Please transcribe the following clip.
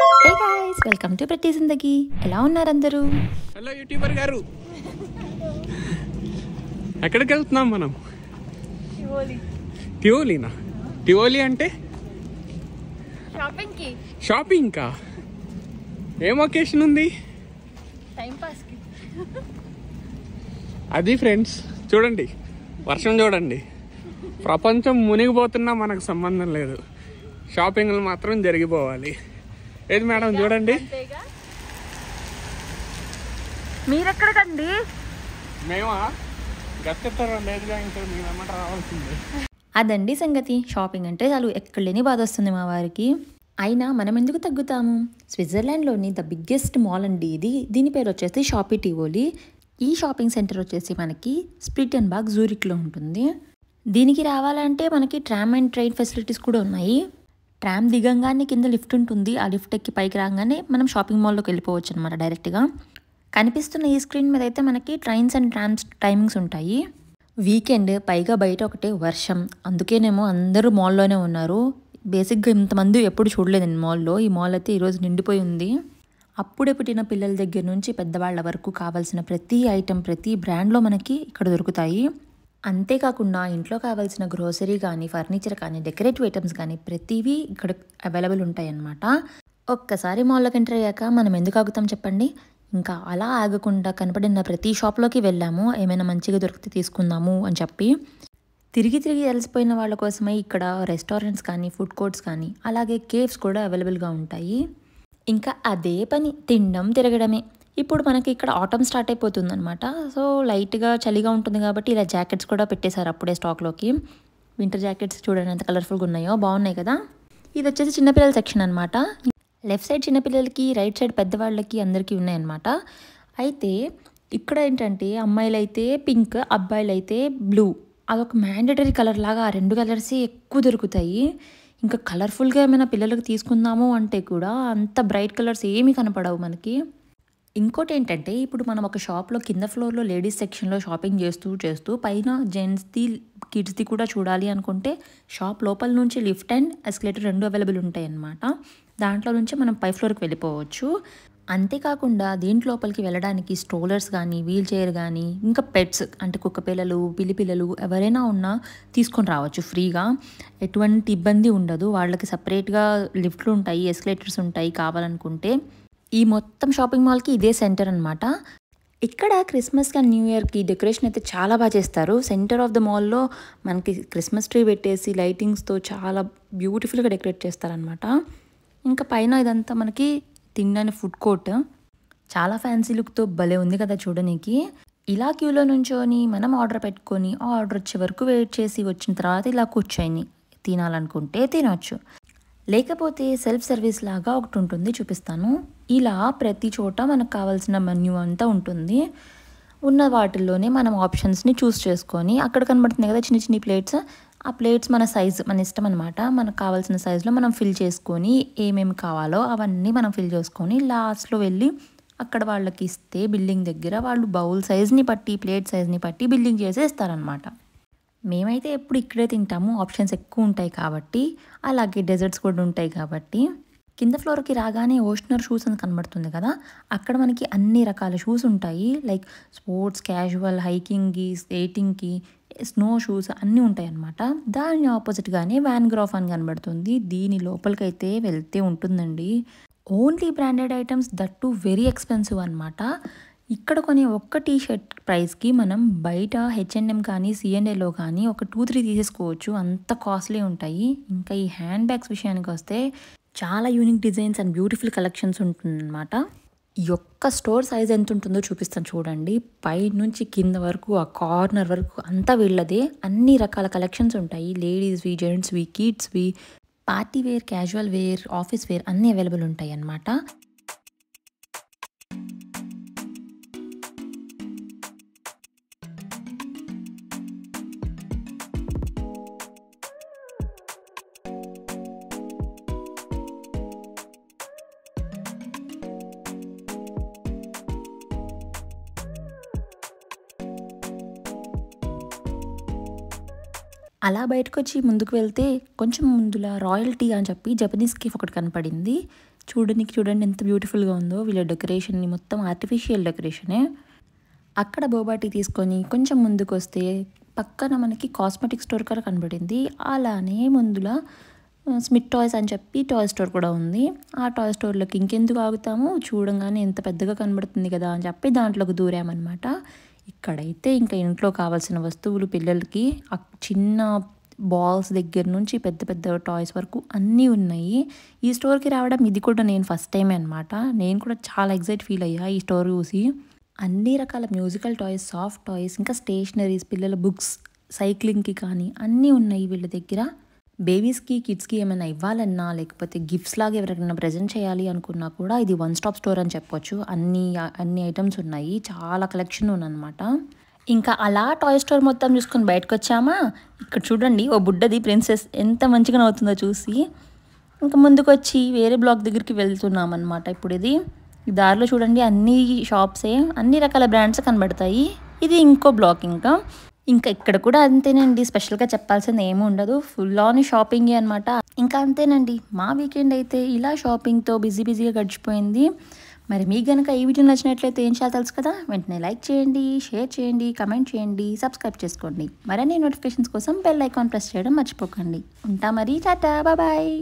hey guys welcome to ప్రతి జిందగీ ఎలా ఉన్నారు అందరూ హలో యూట్యూబర్ గారు ఎక్కడికి వెళ్తున్నాం మనం టివోలీనా టివోలీ అంటే షాపింగ్ కి ఏం ఒకేషన్ ఉంది టైం పాస్ అది ఫ్రెండ్స్ చూడండి వర్షం చూడండి ప్రపంచం మునిగిపోతున్నా మనకు సంబంధం లేదు షాపింగ్లు మాత్రం జరిగిపోవాలి ఏది మేడం చూడండి మీరెక్కడికండి మేమా అదండి సంగతి షాపింగ్ అంటే చాలు ఎక్కడ లేని బాధ వస్తుంది మా వారికి అయినా మనం ఎందుకు తగ్గుతాము స్విట్జర్లాండ్లోని ద బిగ్గెస్ట్ మాల్ అండి ఇది దీని పేరు వచ్చేసి షాపీ టీవోలీ ఈ షాపింగ్ సెంటర్ వచ్చేసి మనకి అండ్ బాగ్ జూరిక్లో ఉంటుంది దీనికి రావాలంటే మనకి ట్రామ్ అండ్ ట్రైన్ ఫెసిలిటీస్ కూడా ఉన్నాయి ట్రామ్ దిగంగానే కింద లిఫ్ట్ ఉంటుంది ఆ లిఫ్ట్ ఎక్కి పైకి రాగానే మనం షాపింగ్ మాల్లోకి వెళ్ళిపోవచ్చు అనమాట డైరెక్ట్గా కనిపిస్తున్న ఈ స్క్రీన్ మీద అయితే మనకి ట్రైన్స్ అండ్ ట్రామ్స్ టైమింగ్స్ ఉంటాయి వీకెండ్ పైగా బయట ఒకటే వర్షం అందుకేనేమో అందరూ మాల్లోనే ఉన్నారు బేసిక్గా ఇంతమంది ఎప్పుడు చూడలేదు నేను మాల్లో ఈ మాల్ అయితే ఈరోజు నిండిపోయి ఉంది అప్పుడే పుట్టిన పిల్లల దగ్గర నుంచి పెద్దవాళ్ళ వరకు కావాల్సిన ప్రతి ఐటెం ప్రతి బ్రాండ్లో మనకి ఇక్కడ దొరుకుతాయి అంతేకాకుండా ఇంట్లో కావాల్సిన గ్రోసరీ కానీ ఫర్నిచర్ కానీ డెకరేటివ్ ఐటమ్స్ కానీ ప్రతివి ఇక్కడ అవైలబుల్ ఉంటాయన్నమాట ఒక్కసారి మాల్లోకి ఎంటర్ అయ్యాక మనం ఎందుకు ఆగుతాం చెప్పండి ఇంకా అలా ఆగకుండా కనపడిన ప్రతి షాప్లోకి వెళ్ళాము ఏమైనా మంచిగా దొరికితే తీసుకుందాము అని చెప్పి తిరిగి తిరిగి వెళ్ళిపోయిన వాళ్ళ కోసమే ఇక్కడ రెస్టారెంట్స్ కానీ ఫుడ్ కోర్ట్స్ కానీ అలాగే కేవ్స్ కూడా అవైలబుల్గా ఉంటాయి ఇంకా అదే పని తినడం తిరగడమే ఇప్పుడు మనకి ఇక్కడ ఆటమ్ స్టార్ట్ అయిపోతుంది అనమాట సో లైట్గా చలిగా ఉంటుంది కాబట్టి ఇలా జాకెట్స్ కూడా పెట్టేశారు అప్పుడే స్టాక్లోకి వింటర్ జాకెట్స్ చూడండి ఎంత కలర్ఫుల్గా ఉన్నాయో బాగున్నాయి కదా ఇది వచ్చేసి చిన్నపిల్లల సెక్షన్ అనమాట లెఫ్ట్ సైడ్ చిన్నపిల్లలకి రైట్ సైడ్ పెద్దవాళ్ళకి అందరికీ ఉన్నాయన్నమాట అయితే ఇక్కడ ఏంటంటే అమ్మాయిలైతే పింక్ అబ్బాయిలు అయితే బ్లూ అదొక మ్యాండటరీ కలర్ లాగా ఆ రెండు కలర్సే ఎక్కువ దొరుకుతాయి ఇంకా కలర్ఫుల్గా ఏమైనా పిల్లలకు తీసుకుందాము అంటే కూడా అంత బ్రైట్ కలర్స్ ఏమీ కనపడవు మనకి ఇంకోటి ఏంటంటే ఇప్పుడు మనం ఒక షాప్లో కింద ఫ్లోర్లో లేడీస్ సెక్షన్లో షాపింగ్ చేస్తూ చేస్తూ పైన జెంట్స్ది కిడ్స్ది కూడా చూడాలి అనుకుంటే షాప్ లోపల నుంచి లిఫ్ట్ అండ్ ఎస్కలేటర్ రెండు అవైలబుల్ ఉంటాయి దాంట్లో నుంచి మనం పై ఫ్లోర్కి వెళ్ళిపోవచ్చు అంతేకాకుండా దీంట్ లోపలికి వెళ్ళడానికి స్ట్రోలర్స్ కానీ వీల్ చైర్ కానీ ఇంకా పెట్స్ అంటే కుక్క పిల్లలు పిల్లి పిల్లలు ఎవరైనా ఉన్నా తీసుకొని రావచ్చు ఫ్రీగా ఎటువంటి ఇబ్బంది ఉండదు వాళ్ళకి సపరేట్గా లిఫ్ట్లు ఉంటాయి ఎస్కలేటర్స్ ఉంటాయి కావాలనుకుంటే ఈ మొత్తం షాపింగ్ మాల్కి ఇదే సెంటర్ అనమాట ఇక్కడ క్రిస్మస్కి అండ్ న్యూ ఇయర్కి డెకరేషన్ అయితే చాలా బాగా చేస్తారు సెంటర్ ఆఫ్ ద మాల్లో మనకి క్రిస్మస్ ట్రీ పెట్టేసి లైటింగ్స్తో చాలా బ్యూటిఫుల్గా డెకరేట్ చేస్తారనమాట ఇంకా పైన ఇదంతా మనకి తినడానికి ఫుడ్ కోర్ట్ చాలా ఫ్యాన్సీ లుక్తో భలే ఉంది కదా చూడనీకి ఇలా క్యూలో నుంచొని మనం ఆర్డర్ పెట్టుకొని ఆర్డర్ వచ్చే వరకు వెయిట్ చేసి వచ్చిన తర్వాత ఇలా కూర్చొని తినాలనుకుంటే తినవచ్చు లేకపోతే సెల్ఫ్ సర్వీస్ లాగా ఒకటి ఉంటుంది చూపిస్తాను ఇలా ప్రతి చోట మనకు కావాల్సిన మెన్యూ అంతా ఉంటుంది ఉన్న వాటిల్లోనే మనం ఆప్షన్స్ని చూస్ చేసుకొని అక్కడ కనబడుతుంది కదా చిన్న చిన్న ప్లేట్స్ ఆ ప్లేట్స్ మన సైజు మన ఇష్టం అనమాట మనకు కావాల్సిన సైజులో మనం ఫిల్ చేసుకొని ఏమేమి కావాలో అవన్నీ మనం ఫిల్ చేసుకొని లాస్ట్లో వెళ్ళి అక్కడ వాళ్ళకి ఇస్తే బిల్డింగ్ దగ్గర వాళ్ళు బౌల్ సైజ్ని బట్టి ప్లేట్ సైజ్ని బట్టి బిల్డింగ్ చేసి ఇస్తారనమాట మేమైతే ఎప్పుడు ఇక్కడే తింటాము ఆప్షన్స్ ఎక్కువ ఉంటాయి కాబట్టి అలాగే డెజర్ట్స్ కూడా ఉంటాయి కాబట్టి కింద ఫ్లోర్కి రాగానే ఓషనర్ షూస్ అని కనబడుతుంది కదా అక్కడ మనకి అన్ని రకాల షూస్ ఉంటాయి లైక్ స్పోర్ట్స్ క్యాజువల్ హైకింగ్కి స్కేటింగ్కి స్నో షూస్ అన్నీ ఉంటాయి అన్నమాట దాని ఆపోజిట్గానే వ్యాన్గ్రాఫ్ అని కనబడుతుంది దీని లోపలికైతే వెళ్తే ఉంటుందండి only branded items that too very expensive అనమాట ఇక్కడ కొనే ఒక్క టీ షర్ట్ ప్రైస్కి మనం బయట హెచ్ఎన్ఎం కానీ సిఎన్ఏలో కానీ ఒక టూ త్రీ తీసేసుకోవచ్చు అంత కాస్ట్లీ ఉంటాయి ఇంకా ఈ హ్యాండ్ బ్యాగ్స్ విషయానికి వస్తే చాలా unique designs and beautiful collections ఉంటుందన్నమాట ఈ యొక్క స్టోర్ సైజ్ ఎంత ఉంటుందో చూపిస్తాను చూడండి పై నుంచి కింద వరకు ఆ కార్నర్ వరకు అంతా వీళ్ళదే అన్ని రకాల కలెక్షన్స్ ఉంటాయి లేడీస్వి జెంట్స్వి కిడ్స్వి party wear casual wear office wear అన్నీ అవైలబుల్ ఉంటాయి అన్నమాట అలా బయటకు వచ్చి ముందుకు వెళ్తే కొంచెం ముందులా రాయల్టీ అని చెప్పి జపనీస్ కేఫ్ ఒకటి కనపడింది చూడడానికి చూడండి ఎంత బ్యూటిఫుల్గా ఉందో వీళ్ళ డెకరేషన్ని మొత్తం ఆర్టిఫిషియల్ డెకరేషనే అక్కడ బోబాటి తీసుకొని కొంచెం ముందుకు వస్తే పక్కన మనకి కాస్మెటిక్ స్టోర్ కూడా కనబడింది అలానే ముందులా స్మిత్ టాయ్స్ అని చెప్పి టాయ్ స్టోర్ కూడా ఉంది ఆ టాయ్ స్టోర్లోకి ఇంకెందుకు ఆగుతాము చూడంగానే ఎంత పెద్దగా కనబడుతుంది కదా అని చెప్పి దాంట్లోకి దూరామన్నమాట ఇక్కడైతే ఇంకా ఇంట్లో కావాల్సిన వస్తువులు పిల్లలకి చిన్న బాల్స్ దగ్గర నుంచి పెద్ద పెద్ద టాయ్స్ వరకు అన్నీ ఉన్నాయి ఈ స్టోర్కి రావడం ఇది కూడా నేను ఫస్ట్ టైం అనమాట నేను కూడా చాలా ఎగ్జైట్ ఫీల్ అయ్యా ఈ స్టోర్ చూసి అన్ని రకాల మ్యూజికల్ టాయ్స్ సాఫ్ట్ టాయ్స్ ఇంకా స్టేషనరీస్ పిల్లల బుక్స్ సైక్లింగ్కి కానీ అన్నీ ఉన్నాయి వీళ్ళ దగ్గర బేబీస్కి కిడ్స్కి ఏమైనా ఇవ్వాలన్నా లేకపోతే గిఫ్ట్స్ లాగా ఎవరికైనా ప్రజెంట్ చేయాలి అనుకున్నా కూడా ఇది వన్ స్టాప్ స్టోర్ అని చెప్పొచ్చు అన్ని అన్ని ఐటమ్స్ ఉన్నాయి చాలా కలెక్షన్ ఉందన్నమాట ఇంకా అలా టాయ్ స్టోర్ మొత్తం చూసుకొని బయటకు వచ్చామా ఇక్కడ చూడండి ఓ బుడ్డది ప్రిన్సెస్ ఎంత మంచిగా నవ్వుతుందో చూసి ఇంకా ముందుకు వచ్చి వేరే బ్లాక్ దగ్గరికి వెళ్తున్నాం అనమాట ఇప్పుడు ఇది దారిలో చూడండి అన్ని షాప్సే అన్ని రకాల బ్రాండ్స్ కనబడతాయి ఇది ఇంకో బ్లాక్ ఇంకా ఇంకా ఇక్కడ కూడా అంతేనండి స్పెషల్గా చెప్పాల్సింది ఏమి ఉండదు ఫుల్ ఆన్ షాపింగే అనమాట ఇంకా అంతేనండి మా వీకెండ్ అయితే ఇలా షాపింగ్తో బిజీ బిజీగా గడిచిపోయింది మరి మీకు కనుక ఈ వీడియో నచ్చినట్లయితే ఏం చేయాలి తెలుసు కదా వెంటనే లైక్ చేయండి షేర్ చేయండి కమెంట్ చేయండి సబ్స్క్రైబ్ చేసుకోండి మరిన్ని నోటిఫికేషన్స్ కోసం బెల్ ఐకాన్ ప్రెస్ చేయడం మర్చిపోకండి ఉంటా మరి టాటా బాయ్